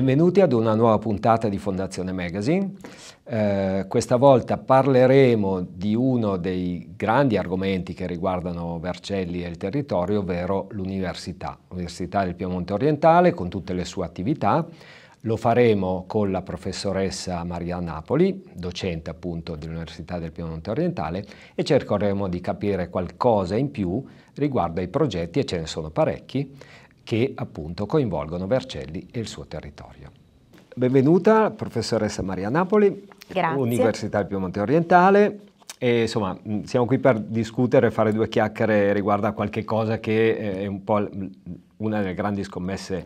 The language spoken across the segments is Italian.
Benvenuti ad una nuova puntata di Fondazione Magazine. Eh, questa volta parleremo di uno dei grandi argomenti che riguardano Vercelli e il territorio, ovvero l'università, l'Università del Piemonte Orientale con tutte le sue attività. Lo faremo con la professoressa Maria Napoli, docente appunto dell'Università del Piemonte Orientale, e cercheremo di capire qualcosa in più riguardo ai progetti, e ce ne sono parecchi, che appunto coinvolgono Vercelli e il suo territorio. Benvenuta professoressa Maria Napoli, Grazie. Università del Piemonte Orientale. E, insomma, siamo qui per discutere, fare due chiacchiere riguardo a qualche cosa che eh, è un po' una delle grandi scommesse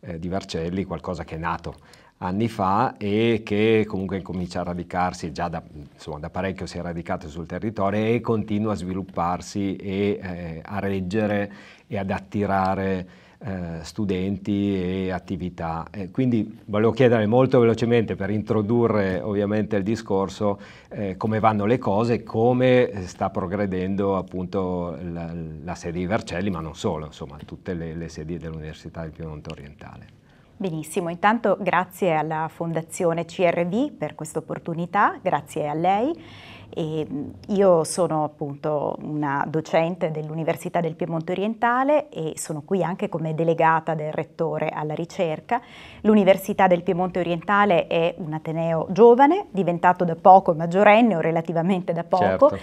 eh, di Vercelli, qualcosa che è nato anni fa e che comunque comincia a radicarsi, già da, insomma, da parecchio si è radicato sul territorio e continua a svilupparsi e eh, a reggere e ad attirare eh, studenti e attività. Eh, quindi volevo chiedere molto velocemente per introdurre ovviamente il discorso eh, come vanno le cose, come sta progredendo appunto la, la sede di Vercelli, ma non solo, insomma tutte le, le sedi dell'Università del Piemonte Orientale. Benissimo, intanto grazie alla Fondazione CRV per questa opportunità, grazie a lei e io sono appunto una docente dell'Università del Piemonte Orientale e sono qui anche come delegata del rettore alla ricerca. L'Università del Piemonte Orientale è un ateneo giovane, diventato da poco maggiorenne o relativamente da poco, certo.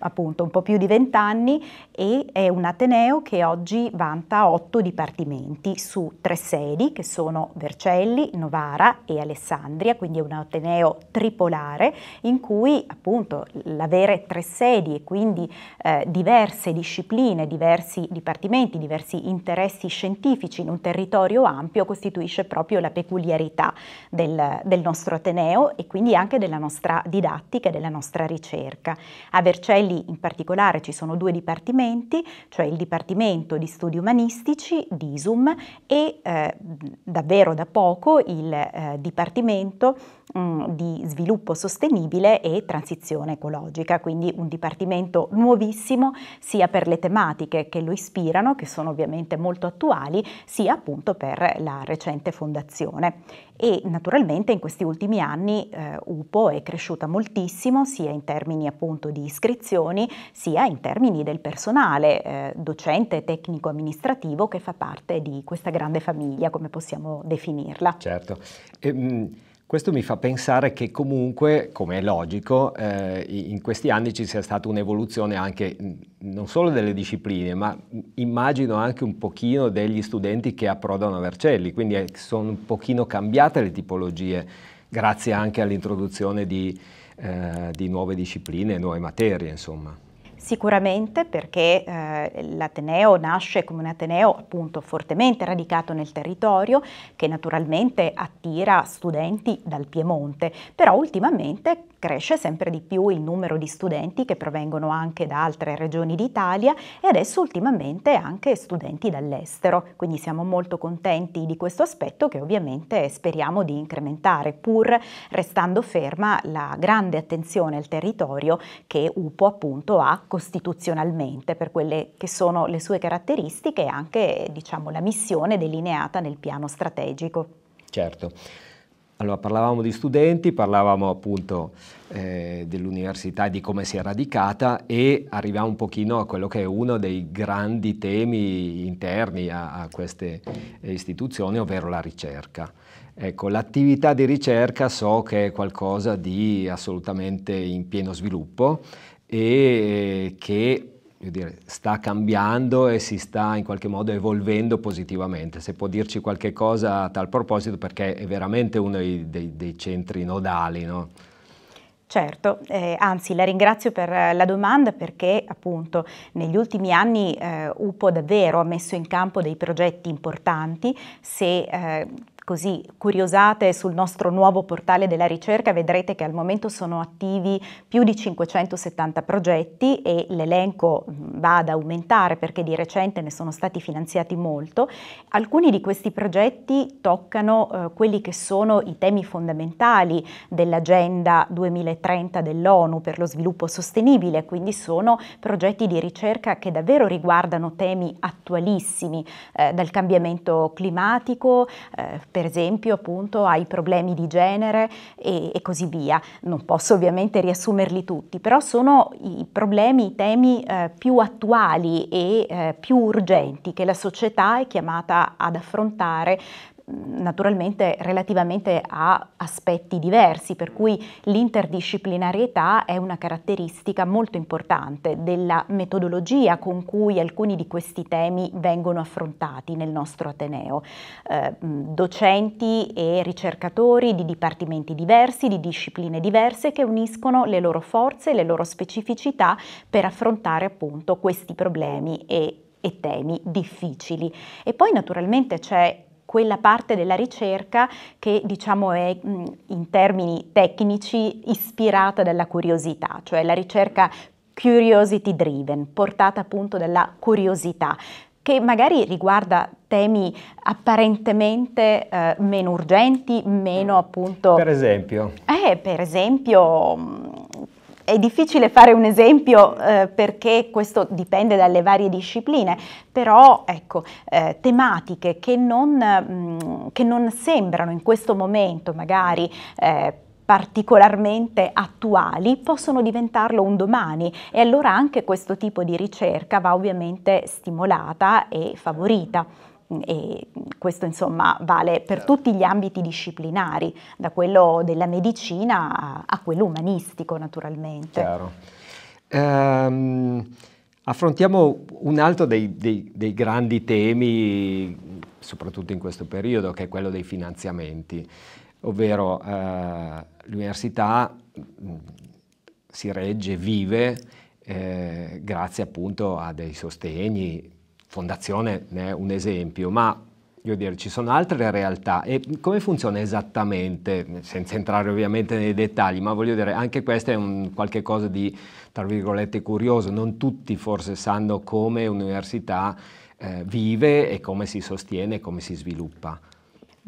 appunto un po' più di vent'anni, e è un ateneo che oggi vanta otto dipartimenti su tre sedi che sono Vercelli, Novara e Alessandria, quindi è un ateneo tripolare in cui appunto appunto l'avere tre sedi e quindi eh, diverse discipline, diversi dipartimenti, diversi interessi scientifici in un territorio ampio costituisce proprio la peculiarità del, del nostro Ateneo e quindi anche della nostra didattica e della nostra ricerca. A Vercelli in particolare ci sono due dipartimenti, cioè il Dipartimento di Studi Umanistici, DISUM, e eh, davvero da poco il eh, Dipartimento mh, mm, di Sviluppo Sostenibile e Transizione transizione ecologica, quindi un dipartimento nuovissimo sia per le tematiche che lo ispirano, che sono ovviamente molto attuali, sia appunto per la recente fondazione. E naturalmente in questi ultimi anni eh, UPO è cresciuta moltissimo, sia in termini appunto di iscrizioni, sia in termini del personale eh, docente, tecnico, amministrativo che fa parte di questa grande famiglia, come possiamo definirla. Certo. Ehm... Questo mi fa pensare che comunque, come è logico, eh, in questi anni ci sia stata un'evoluzione anche mm, non solo delle discipline, ma mm, immagino anche un pochino degli studenti che approdano a Vercelli, quindi eh, sono un pochino cambiate le tipologie, grazie anche all'introduzione di, eh, di nuove discipline, nuove materie, insomma. Sicuramente perché eh, l'Ateneo nasce come un Ateneo appunto fortemente radicato nel territorio che naturalmente attira studenti dal Piemonte, però ultimamente cresce sempre di più il numero di studenti che provengono anche da altre regioni d'Italia e adesso ultimamente anche studenti dall'estero, quindi siamo molto contenti di questo aspetto che ovviamente speriamo di incrementare pur restando ferma la grande attenzione al territorio che UPO appunto ha costituzionalmente per quelle che sono le sue caratteristiche e anche diciamo, la missione delineata nel piano strategico. Certo. Allora, parlavamo di studenti, parlavamo appunto eh, dell'università e di come si è radicata e arriviamo un pochino a quello che è uno dei grandi temi interni a, a queste eh, istituzioni, ovvero la ricerca. Ecco, l'attività di ricerca so che è qualcosa di assolutamente in pieno sviluppo e che dire, sta cambiando e si sta in qualche modo evolvendo positivamente. Se può dirci qualche cosa a tal proposito, perché è veramente uno dei, dei, dei centri nodali. No? Certo, eh, anzi la ringrazio per la domanda perché appunto negli ultimi anni eh, UPO davvero ha messo in campo dei progetti importanti se eh, così curiosate sul nostro nuovo portale della ricerca vedrete che al momento sono attivi più di 570 progetti e l'elenco mm, va ad aumentare perché di recente ne sono stati finanziati molto. Alcuni di questi progetti toccano eh, quelli che sono i temi fondamentali dell'Agenda 2030 dell'ONU per lo sviluppo sostenibile, quindi sono progetti di ricerca che davvero riguardano temi attualissimi eh, dal cambiamento climatico, eh, per esempio appunto ai problemi di genere e, e così via. Non posso ovviamente riassumerli tutti, però sono i problemi, i temi eh, più attuali e eh, più urgenti che la società è chiamata ad affrontare naturalmente relativamente a aspetti diversi, per cui l'interdisciplinarietà è una caratteristica molto importante della metodologia con cui alcuni di questi temi vengono affrontati nel nostro Ateneo. Eh, docenti e ricercatori di dipartimenti diversi, di discipline diverse che uniscono le loro forze, e le loro specificità per affrontare appunto questi problemi e e temi difficili. E poi naturalmente c'è quella parte della ricerca che diciamo è in termini tecnici ispirata dalla curiosità, cioè la ricerca curiosity driven, portata appunto dalla curiosità che magari riguarda temi apparentemente eh, meno urgenti, meno eh, appunto... Per esempio? Eh, per esempio è difficile fare un esempio eh, perché questo dipende dalle varie discipline, però ecco, eh, tematiche che non, mh, mm, che non, sembrano in questo momento magari eh, particolarmente attuali possono diventarlo un domani e allora anche questo tipo di ricerca va ovviamente stimolata e favorita e questo insomma vale per tutti gli ambiti disciplinari, da quello della medicina a, a quello umanistico naturalmente. Chiaro. Ehm, affrontiamo un altro dei, dei, dei grandi temi, soprattutto in questo periodo, che è quello dei finanziamenti, ovvero eh, l'università mm, si regge, vive eh, grazie appunto a dei sostegni fondazione ne è un esempio, ma Dire, ci sono altre realtà e come funziona esattamente, senza entrare ovviamente nei dettagli, ma voglio dire, anche questo è un qualche cosa di, tra virgolette, curioso, non tutti forse sanno come un'università eh, vive e come si sostiene e come si sviluppa.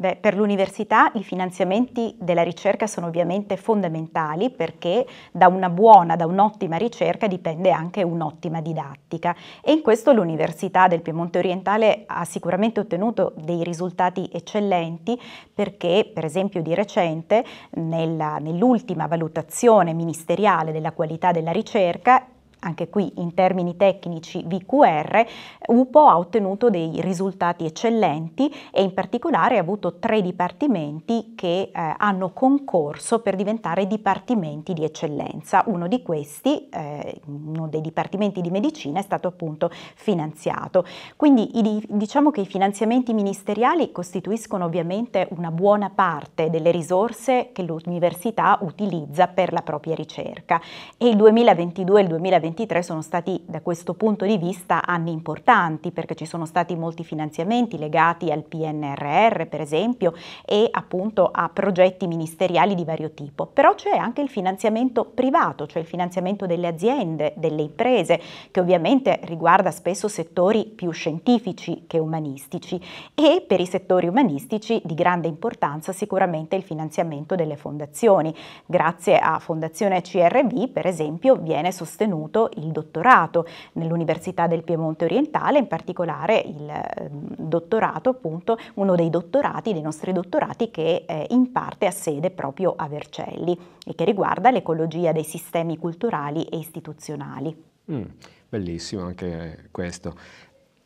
Beh, per l'università i finanziamenti della ricerca sono ovviamente fondamentali perché da una buona, da un'ottima ricerca dipende anche un'ottima didattica e in questo l'Università del Piemonte Orientale ha sicuramente ottenuto dei risultati eccellenti perché per esempio di recente nell'ultima valutazione ministeriale della qualità della ricerca anche qui in termini tecnici VQR, UPO ha ottenuto dei risultati eccellenti e in particolare ha avuto tre dipartimenti che eh, hanno concorso per diventare dipartimenti di eccellenza. Uno di questi, eh, uno dei dipartimenti di medicina, è stato appunto finanziato. Quindi i, diciamo che i finanziamenti ministeriali costituiscono ovviamente una buona parte delle risorse che l'università utilizza per la propria ricerca e il 2022 e il 2023 2023 sono stati da questo punto di vista anni importanti perché ci sono stati molti finanziamenti legati al PNRR per esempio e appunto a progetti ministeriali di vario tipo, però c'è anche il finanziamento privato, cioè il finanziamento delle aziende, delle imprese, che ovviamente riguarda spesso settori più scientifici che umanistici e per i settori umanistici di grande importanza sicuramente il finanziamento delle fondazioni. Grazie a Fondazione CRV per esempio viene sostenuto ottenuto il dottorato nell'Università del Piemonte Orientale, in particolare il ehm, dottorato, appunto, uno dei dottorati, dei nostri dottorati che eh, in parte ha sede proprio a Vercelli e che riguarda l'ecologia dei sistemi culturali e istituzionali. Mm, bellissimo anche questo.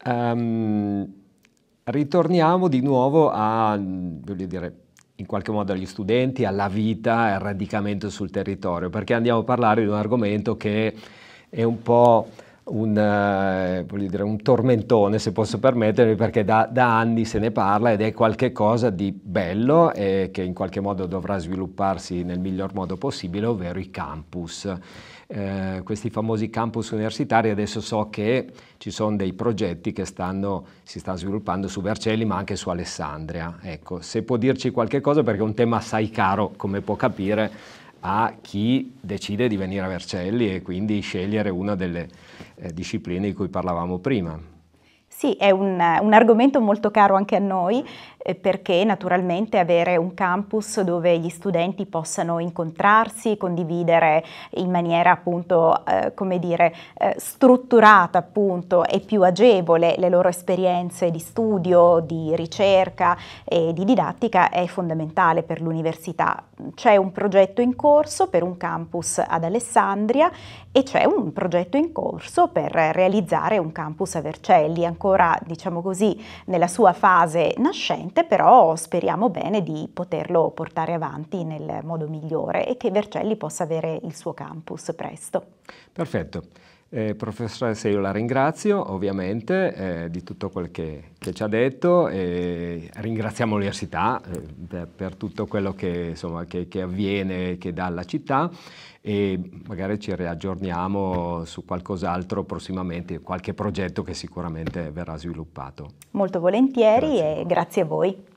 Um, ritorniamo di nuovo a, voglio dire, in qualche modo agli studenti, alla vita e al radicamento sul territorio, perché andiamo a parlare di un argomento che è un po' un, eh, dire, un, tormentone, se posso permettermi, perché da, da, anni se ne parla ed è qualcosa di bello eh, che in qualche modo dovrà svilupparsi nel miglior modo possibile, ovvero i campus. Eh, questi famosi campus universitari, adesso so che ci sono dei progetti che stanno, si stanno sviluppando su Vercelli ma anche su Alessandria. Ecco, se può dirci qualche cosa perché è un tema assai caro, come può capire, a chi decide di venire a Vercelli e quindi scegliere una delle eh, discipline di cui parlavamo prima. Sì, è un, un, argomento molto caro anche a noi eh, perché naturalmente avere un campus dove gli studenti possano incontrarsi, condividere in maniera appunto, eh, come dire, eh, strutturata appunto e più agevole le loro esperienze di studio, di ricerca e di didattica è fondamentale per l'università. C'è un progetto in corso per un campus ad Alessandria e c'è un progetto in corso per realizzare un campus a Vercelli, ancora diciamo così nella sua fase nascente sicuramente, però speriamo bene di poterlo portare avanti nel modo migliore e che Vercelli possa avere il suo campus presto. Perfetto. Eh, professoressa, io la ringrazio ovviamente eh, di tutto quel che, che, ci ha detto e ringraziamo l'università eh, per, per, tutto quello che, insomma, che, che avviene, che dà alla città e magari ci riaggiorniamo su qualcos'altro prossimamente, qualche progetto che sicuramente verrà sviluppato. Molto volentieri grazie. e grazie a voi.